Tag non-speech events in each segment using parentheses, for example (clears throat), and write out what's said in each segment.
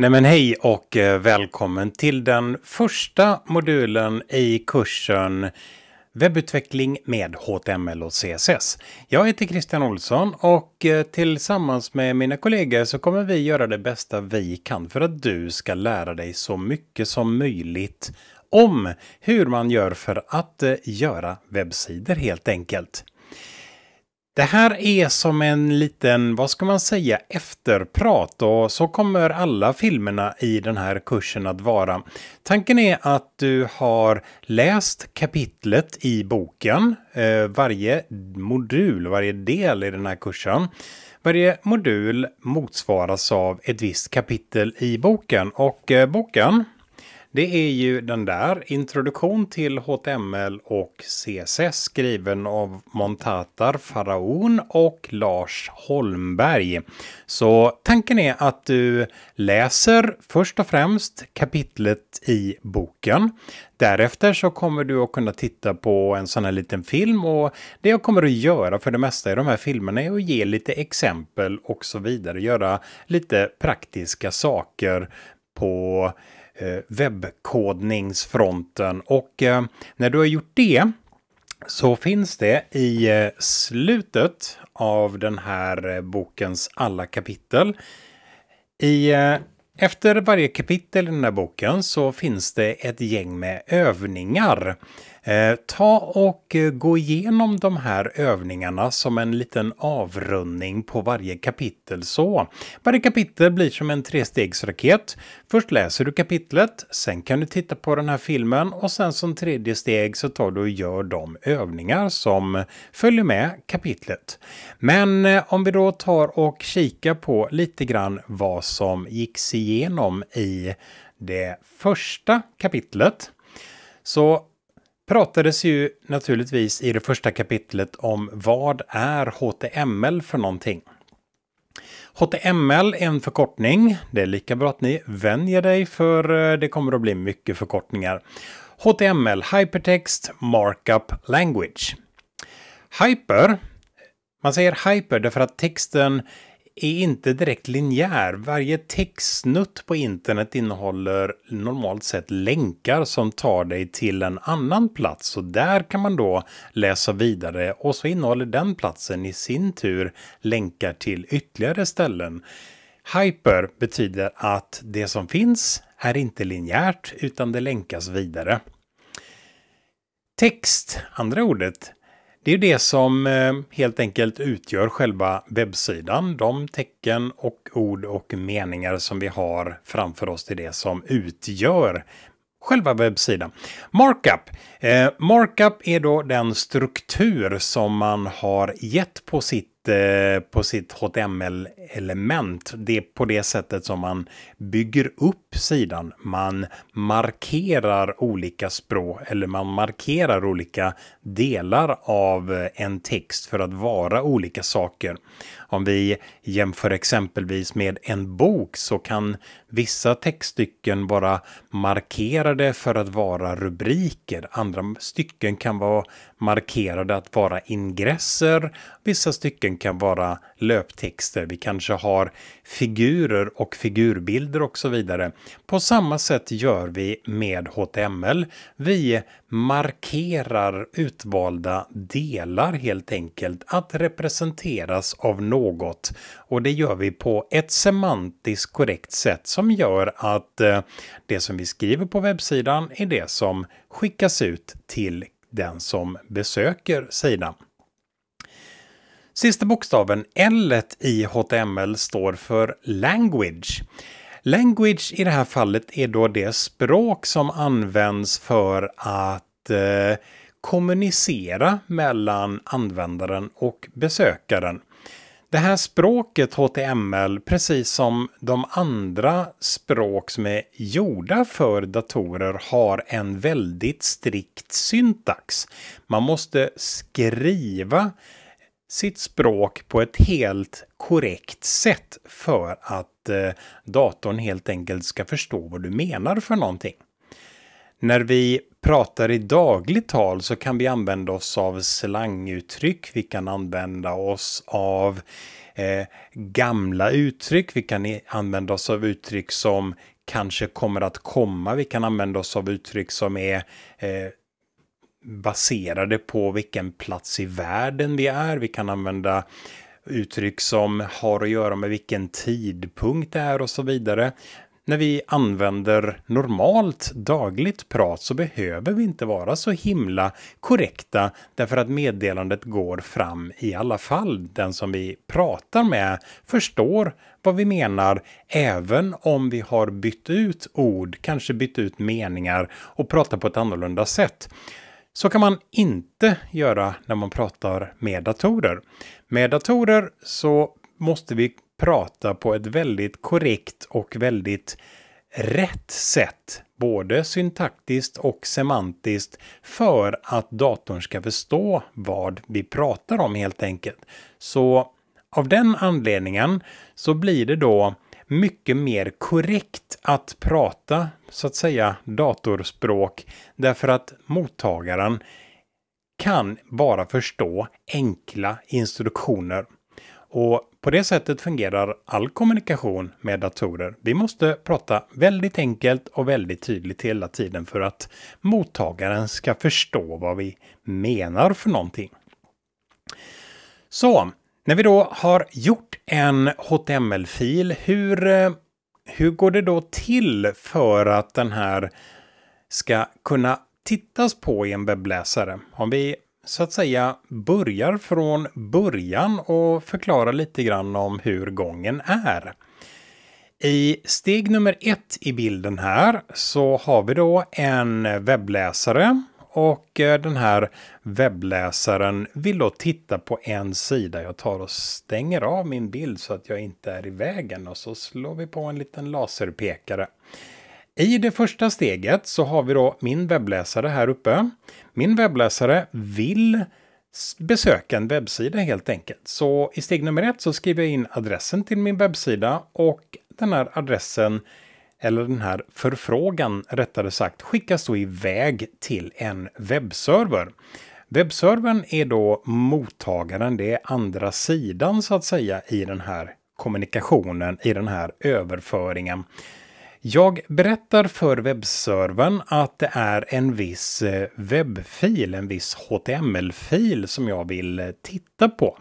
Nej men hej och eh, välkommen till den första modulen i kursen Webbutveckling med HTML och CSS. Jag heter Christian Olsson och eh, tillsammans med mina kollegor så kommer vi göra det bästa vi kan för att du ska lära dig så mycket som möjligt om hur man gör för att eh, göra webbsidor helt enkelt. Det här är som en liten, vad ska man säga, efterprat och så kommer alla filmerna i den här kursen att vara. Tanken är att du har läst kapitlet i boken, eh, varje modul, varje del i den här kursen. Varje modul motsvaras av ett visst kapitel i boken och eh, boken det är ju den där introduktion till HTML och CSS skriven av Montatar Faraon och Lars Holmberg. Så tanken är att du läser först och främst kapitlet i boken. Därefter så kommer du att kunna titta på en sån här liten film och det jag kommer att göra för det mesta i de här filmerna är att ge lite exempel och så vidare. Göra lite praktiska saker på Eh, webbkodningsfronten. Och eh, när du har gjort det så finns det i eh, slutet av den här bokens alla kapitel. I, efter varje kapitel i den här boken så finns det ett gäng med övningar Eh, ta och eh, gå igenom de här övningarna som en liten avrundning på varje kapitel. Så varje kapitel blir som en trestegsraket. Först läser du kapitlet, sen kan du titta på den här filmen och sen som tredje steg så tar du och gör de övningar som följer med kapitlet. Men eh, om vi då tar och kikar på lite grann vad som gicks igenom i det första kapitlet. Så pratades ju naturligtvis i det första kapitlet om vad är HTML för någonting? HTML är en förkortning. Det är lika bra att ni vänjer dig för eh, det kommer att bli mycket förkortningar. HTML, Hypertext Markup Language. Hyper, man säger hyper därför att texten är inte direkt linjär. Varje textsnutt på internet innehåller normalt sett länkar som tar dig till en annan plats. och där kan man då läsa vidare och så innehåller den platsen i sin tur länkar till ytterligare ställen. Hyper betyder att det som finns är inte linjärt utan det länkas vidare. Text, andra ordet, det är det som eh, helt enkelt utgör själva webbsidan, de tecken och ord och meningar som vi har framför oss, till det som utgör själva webbsidan. Markup. Eh, markup är då den struktur som man har gett på sitt Eh, på sitt HTML-element. Det är på det sättet som man bygger upp sidan. Man markerar olika språk eller man markerar olika delar av eh, en text för att vara olika saker. Om vi jämför exempelvis med en bok så kan Vissa textstycken bara markerade för att vara rubriker. Andra stycken kan vara markerade att vara ingresser. Vissa stycken kan vara löptexter, vi kanske har figurer och figurbilder och så vidare. På samma sätt gör vi med HTML. Vi markerar utvalda delar helt enkelt att representeras av något och det gör vi på ett semantiskt korrekt sätt som gör att eh, det som vi skriver på webbsidan är det som skickas ut till den som besöker sidan. Sista bokstaven, L i HTML, står för language. Language i det här fallet är då det språk som används för att eh, kommunicera mellan användaren och besökaren. Det här språket HTML, precis som de andra språk som är gjorda för datorer, har en väldigt strikt syntax. Man måste skriva sitt språk på ett helt korrekt sätt för att eh, datorn helt enkelt ska förstå vad du menar för någonting. När vi pratar i dagligt tal så kan vi använda oss av slanguttryck, vi kan använda oss av eh, gamla uttryck, vi kan använda oss av uttryck som kanske kommer att komma, vi kan använda oss av uttryck som är eh, baserade på vilken plats i världen vi är. Vi kan använda uttryck som har att göra med vilken tidpunkt det är och så vidare. När vi använder normalt dagligt prat så behöver vi inte vara så himla korrekta därför att meddelandet går fram i alla fall. Den som vi pratar med förstår vad vi menar även om vi har bytt ut ord, kanske bytt ut meningar och pratar på ett annorlunda sätt. Så kan man inte göra när man pratar med datorer. Med datorer så måste vi prata på ett väldigt korrekt och väldigt rätt sätt, både syntaktiskt och semantiskt, för att datorn ska förstå vad vi pratar om helt enkelt. Så av den anledningen så blir det då mycket mer korrekt att prata, så att säga, datorspråk därför att mottagaren kan bara förstå enkla instruktioner. Och på det sättet fungerar all kommunikation med datorer. Vi måste prata väldigt enkelt och väldigt tydligt hela tiden för att mottagaren ska förstå vad vi menar för någonting. Så när vi då har gjort en HTML-fil, hur, eh, hur går det då till för att den här ska kunna tittas på i en webbläsare? Om vi så att säga börjar från början och förklarar lite grann om hur gången är. I steg nummer ett i bilden här så har vi då en webbläsare och eh, den här webbläsaren vill då titta på en sida. Jag tar och stänger av min bild så att jag inte är i vägen och så slår vi på en liten laserpekare. I det första steget så har vi då min webbläsare här uppe. Min webbläsare vill besöka en webbsida helt enkelt. Så i steg nummer ett så skriver jag in adressen till min webbsida och den här adressen eller den här förfrågan rättare sagt, skickas då iväg till en webbserver. Webbservern är då mottagaren, det är andra sidan så att säga i den här kommunikationen, i den här överföringen. Jag berättar för webbservern att det är en viss eh, webbfil, en viss HTML-fil som jag vill eh, titta på.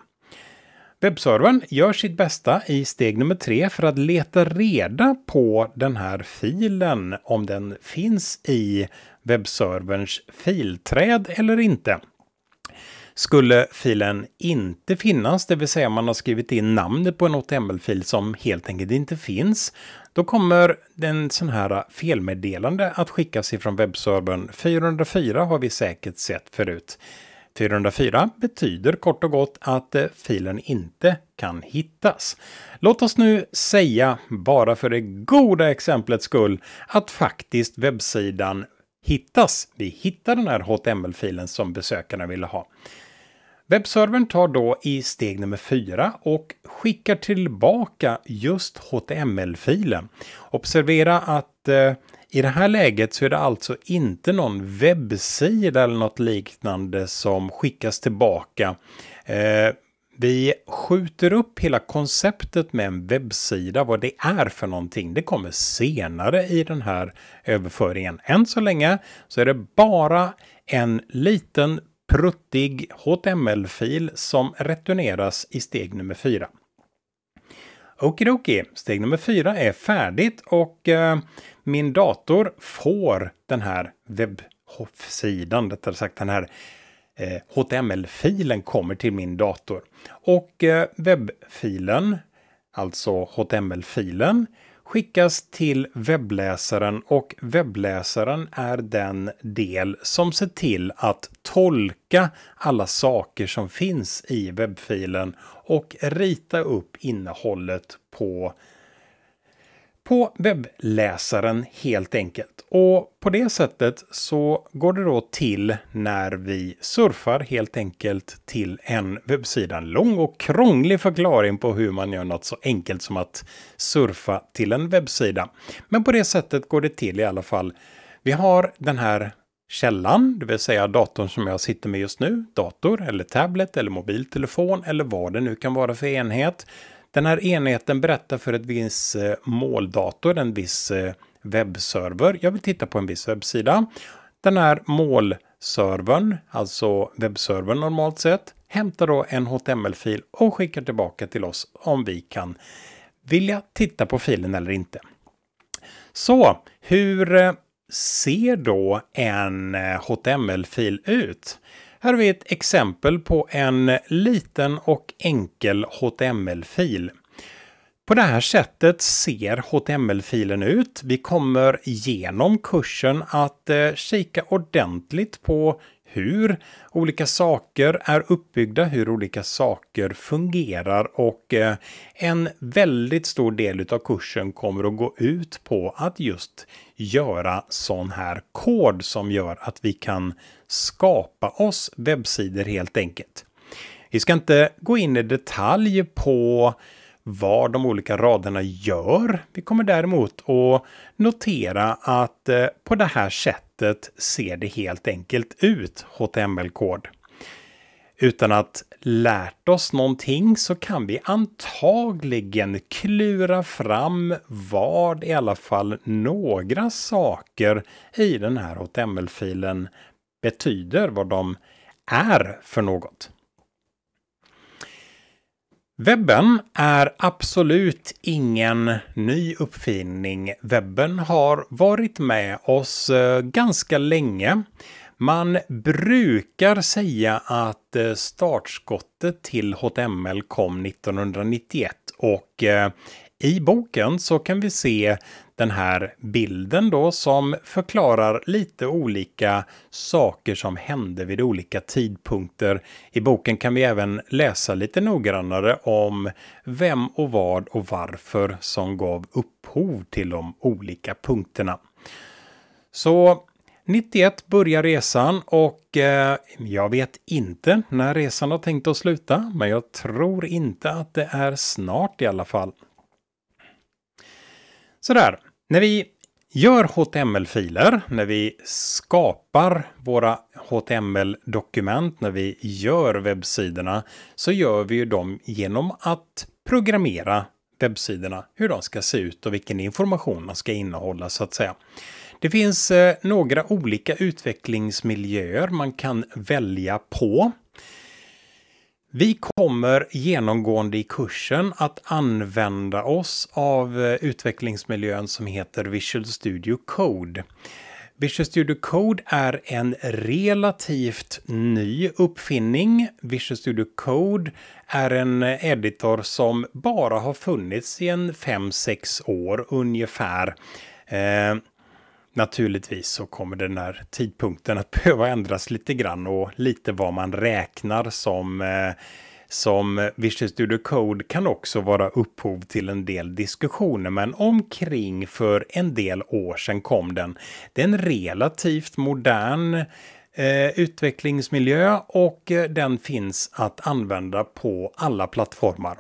Webbservern gör sitt bästa i steg nummer tre för att leta reda på den här filen, om den finns i webbserverns filträd eller inte. Skulle filen inte finnas, det vill säga man har skrivit in namnet på en HTML-fil som helt enkelt inte finns, då kommer en sån här felmeddelande att skickas ifrån webbservern. 404 har vi säkert sett förut. 404 betyder kort och gott att eh, filen inte kan hittas. Låt oss nu säga, bara för det goda exemplets skull, att faktiskt webbsidan hittas. Vi hittar den här HTML-filen som besökarna ville ha. Webbservern tar då i steg nummer 4 och skickar tillbaka just HTML-filen. Observera att eh, i det här läget så är det alltså inte någon webbsida eller något liknande som skickas tillbaka. Eh, vi skjuter upp hela konceptet med en webbsida, vad det är för någonting. Det kommer senare i den här överföringen. Än så länge så är det bara en liten pruttig HTML-fil som returneras i steg nummer fyra. Okidoki, steg nummer fyra är färdigt och eh, min dator får den här webbsidan, rättare sagt den här eh, HTML-filen kommer till min dator. Och eh, webbfilen, alltså HTML-filen, skickas till webbläsaren och webbläsaren är den del som ser till att tolka alla saker som finns i webbfilen och rita upp innehållet på på webbläsaren helt enkelt. Och på det sättet så går det då till när vi surfar helt enkelt till en webbsida. En lång och krånglig förklaring på hur man gör något så enkelt som att surfa till en webbsida. Men på det sättet går det till i alla fall. Vi har den här källan, det vill säga datorn som jag sitter med just nu, dator eller tablet eller mobiltelefon eller vad det nu kan vara för enhet. Den här enheten berättar för ett viss eh, måldator, en viss eh, webbserver. Jag vill titta på en viss webbsida. Den här målservern, alltså webbservern normalt sett, hämtar då en HTML-fil och skickar tillbaka till oss om vi kan vilja titta på filen eller inte. Så hur eh, ser då en HTML-fil ut? Här har vi ett exempel på en liten och enkel HTML-fil. På det här sättet ser HTML-filen ut. Vi kommer genom kursen att eh, kika ordentligt på hur olika saker är uppbyggda, hur olika saker fungerar och eh, en väldigt stor del av kursen kommer att gå ut på att just göra sån här kod som gör att vi kan skapa oss webbsidor helt enkelt. Vi ska inte gå in i detalj på vad de olika raderna gör. Vi kommer däremot att notera att eh, på det här sättet ser det helt enkelt ut HTML-kod. Utan att lärt oss någonting så kan vi antagligen klura fram vad i alla fall några saker i den här HTML-filen betyder, vad de är för något. Webben är absolut ingen ny uppfinning. Webben har varit med oss eh, ganska länge. Man brukar säga att eh, startskottet till HTML kom 1991 och eh, i boken så kan vi se den här bilden då som förklarar lite olika saker som hände vid olika tidpunkter. I boken kan vi även läsa lite noggrannare om vem och vad och varför som gav upphov till de olika punkterna. Så 91 börjar resan och eh, jag vet inte när resan har tänkt att sluta, men jag tror inte att det är snart i alla fall. Sådär, när vi gör HTML-filer, när vi skapar våra HTML-dokument, när vi gör webbsidorna, så gör vi ju dem genom att programmera webbsidorna, hur de ska se ut och vilken information man ska innehålla så att säga. Det finns eh, några olika utvecklingsmiljöer man kan välja på. Vi kommer genomgående i kursen att använda oss av eh, utvecklingsmiljön som heter Visual Studio Code. Visual Studio Code är en relativt ny uppfinning. Visual Studio Code är en editor som bara har funnits i en 5-6 år ungefär. Eh, Naturligtvis så kommer den här tidpunkten att (laughs) behöva ändras lite grann och lite vad man räknar som eh, som Visual Studio Code kan också vara upphov till en del diskussioner, men omkring för en del år sedan kom den. Det är en relativt modern eh, utvecklingsmiljö och eh, den finns att använda på alla plattformar.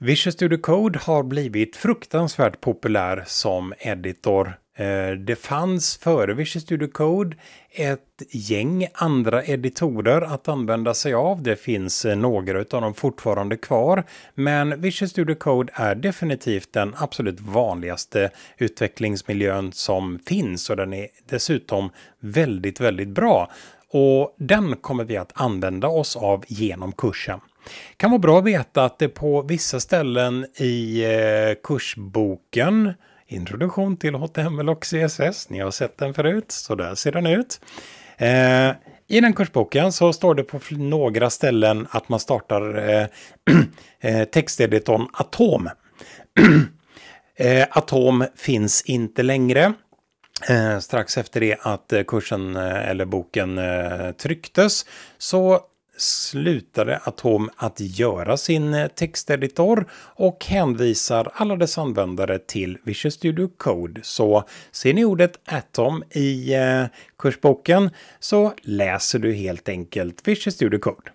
Visual Studio Code har blivit fruktansvärt populär som editor. Eh, det fanns före Visual Studio Code ett gäng andra editorer att använda sig av. Det finns eh, några av dem fortfarande kvar, men Visual Studio Code är definitivt den absolut vanligaste utvecklingsmiljön som finns och den är dessutom väldigt, väldigt bra. Och den kommer vi att använda oss av genom kursen. Kan vara bra att veta att det på vissa ställen i eh, kursboken Introduktion till HTML och CSS, ni har sett den förut, så där ser den ut. Eh, I den kursboken så står det på några ställen att man startar eh, (clears throat) eh texteditorn Atom. (clears throat) eh, Atom finns inte längre. Eh, strax efter det att eh, kursen eller boken trycktes så slutade Atom att göra sin eh, texteditor och hänvisar alla dess användare till Visual Studio Code. Så ser ni ordet Atom i eh, kursboken så läser du helt enkelt Visual Studio Code.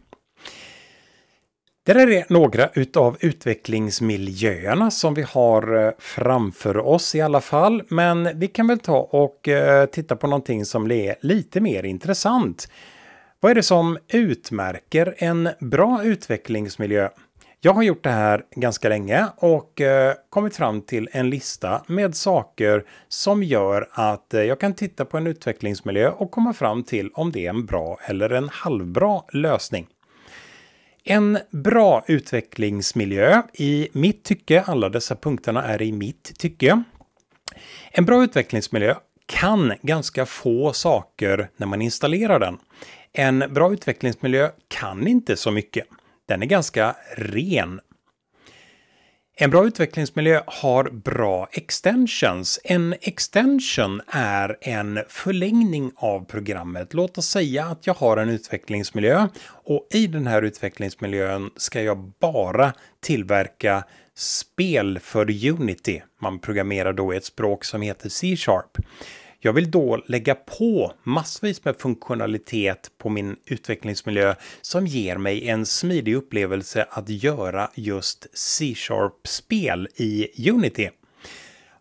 Det där är några utav utvecklingsmiljöerna som vi har eh, framför oss i alla fall. Men vi kan väl ta och eh, titta på någonting som är lite mer intressant. Vad är det som utmärker en bra utvecklingsmiljö? Jag har gjort det här ganska länge och eh, kommit fram till en lista med saker som gör att eh, jag kan titta på en utvecklingsmiljö och komma fram till om det är en bra eller en halvbra lösning. En bra utvecklingsmiljö, i mitt tycke, alla dessa punkterna är i mitt tycke. En bra utvecklingsmiljö kan ganska få saker när man installerar den. En bra utvecklingsmiljö kan inte så mycket. Den är ganska ren. En bra utvecklingsmiljö har bra extensions. En extension är en förlängning av programmet. Låt oss säga att jag har en utvecklingsmiljö och i den här utvecklingsmiljön ska jag bara tillverka spel för Unity. Man programmerar då i ett språk som heter C-sharp. Jag vill då lägga på massvis med funktionalitet på min utvecklingsmiljö som ger mig en smidig upplevelse att göra just C-sharp-spel i Unity.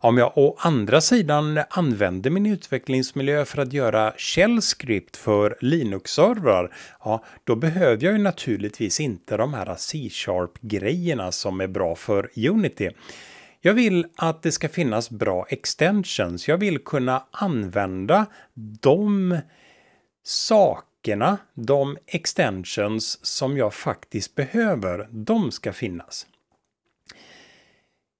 Om jag å andra sidan använder min utvecklingsmiljö för att göra Shellscript för Linux-servrar, ja, då behöver jag ju naturligtvis inte de här C-sharp-grejerna som är bra för Unity. Jag vill att det ska finnas bra extensions. Jag vill kunna använda de sakerna, de extensions som jag faktiskt behöver. De ska finnas.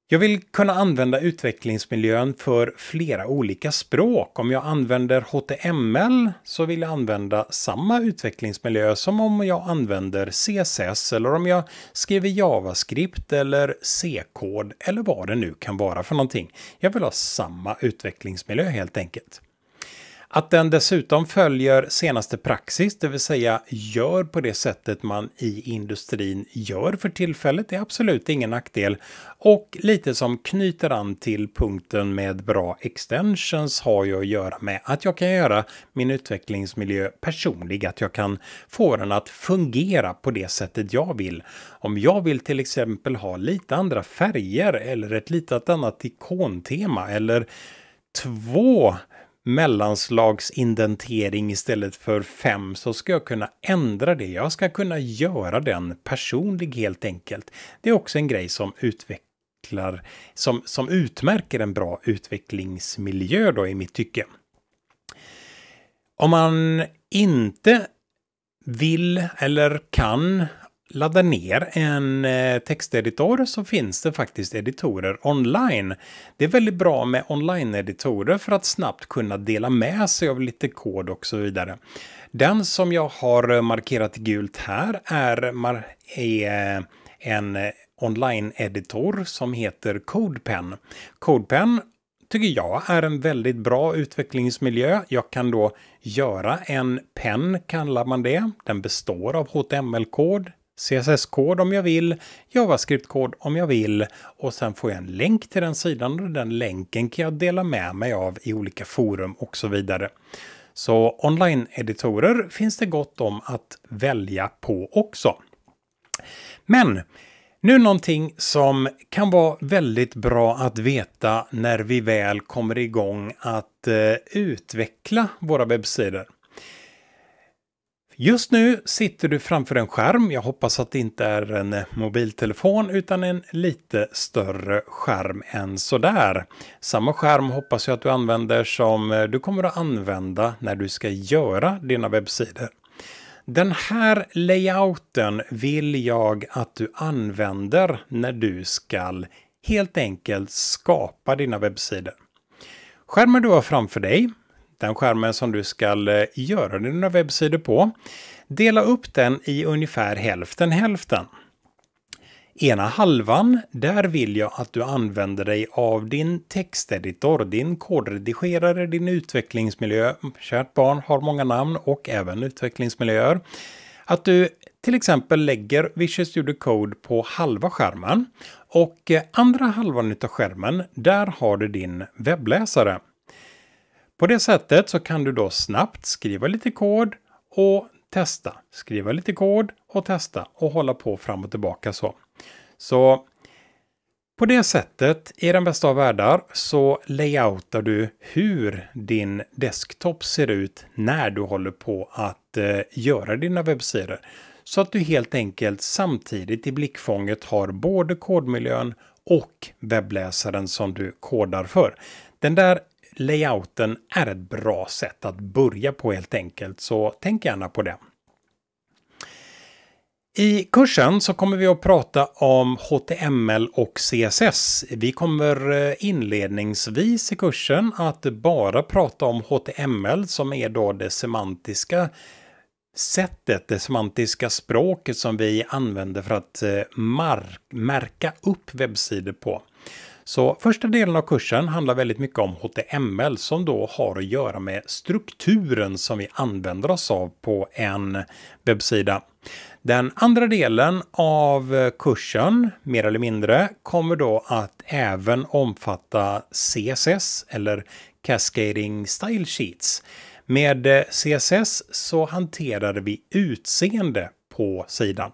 Jag vill kunna använda utvecklingsmiljön för flera olika språk. Om jag använder HTML så vill jag använda samma utvecklingsmiljö som om jag använder CSS eller om jag skriver JavaScript eller C-kod eller vad det nu kan vara för någonting. Jag vill ha samma utvecklingsmiljö helt enkelt. Att den dessutom följer senaste praxis, det vill säga gör på det sättet man i industrin gör för tillfället, är absolut ingen nackdel. Och lite som knyter an till punkten med bra extensions har ju att göra med att jag kan göra min utvecklingsmiljö personlig, att jag kan få den att fungera på det sättet jag vill. Om jag vill till exempel ha lite andra färger eller ett litet annat ikontema eller två mellanslagsinventering istället för fem så ska jag kunna ändra det. Jag ska kunna göra den personlig helt enkelt. Det är också en grej som utvecklar, som, som utmärker en bra utvecklingsmiljö då i mitt tycke. Om man inte vill eller kan ladda ner en eh, texteditor så finns det faktiskt editorer online. Det är väldigt bra med online-editorer för att snabbt kunna dela med sig av lite kod och så vidare. Den som jag har eh, markerat gult här är, eh, en online-editor som heter CodePen. CodePen tycker jag är en väldigt bra utvecklingsmiljö. Jag kan då göra en pen, kallar man det. Den består av HTML-kod, CSS-kod om jag vill, JavaScript-kod om jag vill och sen får jag en länk till den sidan och den länken kan jag dela med mig av i olika forum och så vidare. Så online-editorer finns det gott om att välja på också. Men nu någonting som kan vara väldigt bra att veta när vi väl kommer igång att eh, utveckla våra webbsidor. Just nu sitter du framför en skärm. Jag hoppas att det inte är en mobiltelefon utan en lite större skärm än sådär. Samma skärm hoppas jag att du använder som eh, du kommer att använda när du ska göra dina webbsidor. Den här layouten vill jag att du använder när du ska helt enkelt skapa dina webbsidor. Skärmen du har framför dig den skärmen som du ska eh, göra dina webbsidor på. Dela upp den i ungefär hälften hälften. Ena halvan, där vill jag att du använder dig av din texteditor, din kodredigerare, din utvecklingsmiljö, kärt barn har många namn och även utvecklingsmiljöer. Att du till exempel lägger Visual Studio Code på halva skärmen och eh, andra halvan av skärmen, där har du din webbläsare. På det sättet så kan du då snabbt skriva lite kod och testa. Skriva lite kod och testa och hålla på fram och tillbaka så. Så på det sättet, i den bästa av världar, så layoutar du hur din desktop ser ut när du håller på att eh, göra dina webbsidor. Så att du helt enkelt samtidigt i blickfånget har både kodmiljön och webbläsaren som du kodar för. Den där layouten är ett bra sätt att börja på helt enkelt, så tänk gärna på det. I kursen så kommer vi att prata om HTML och CSS. Vi kommer eh, inledningsvis i kursen att bara prata om HTML som är då det semantiska sättet, det semantiska språket som vi använder för att eh, märka upp webbsidor på. Så första delen av kursen handlar väldigt mycket om HTML som då har att göra med strukturen som vi använder oss av på en webbsida. Den andra delen av kursen, mer eller mindre, kommer då att även omfatta CSS eller Cascading Style Sheets. Med CSS så hanterar vi utseende på sidan.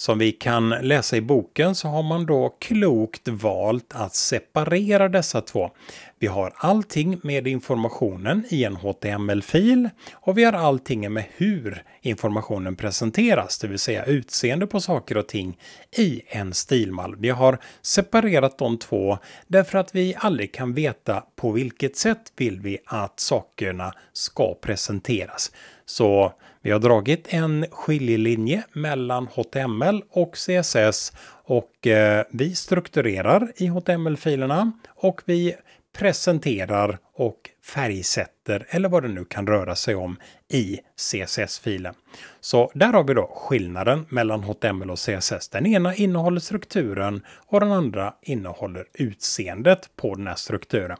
Som vi kan läsa i boken så har man då klokt valt att separera dessa två. Vi har allting med informationen i en HTML-fil och vi har allting med hur informationen presenteras, det vill säga utseende på saker och ting i en stilmall. Vi har separerat de två därför att vi aldrig kan veta på vilket sätt vill vi att sakerna ska presenteras. Så vi har dragit en skiljelinje mellan HTML och CSS och eh, vi strukturerar i HTML-filerna och vi presenterar och färgsätter eller vad det nu kan röra sig om i CSS-filen. Så där har vi då skillnaden mellan HTML och CSS. Den ena innehåller strukturen och den andra innehåller utseendet på den här strukturen.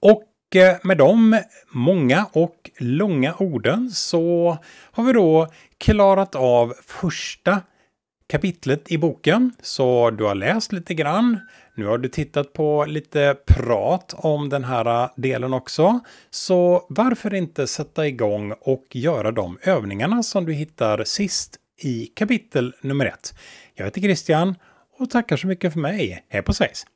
Och Eh, med de många och långa orden så har vi då klarat av första kapitlet i boken. Så du har läst lite grann. Nu har du tittat på lite prat om den här eh, delen också. Så varför inte sätta igång och göra de övningarna som du hittar sist i kapitel nummer ett. Jag heter Christian och tackar så mycket för mig. Hej på svejs!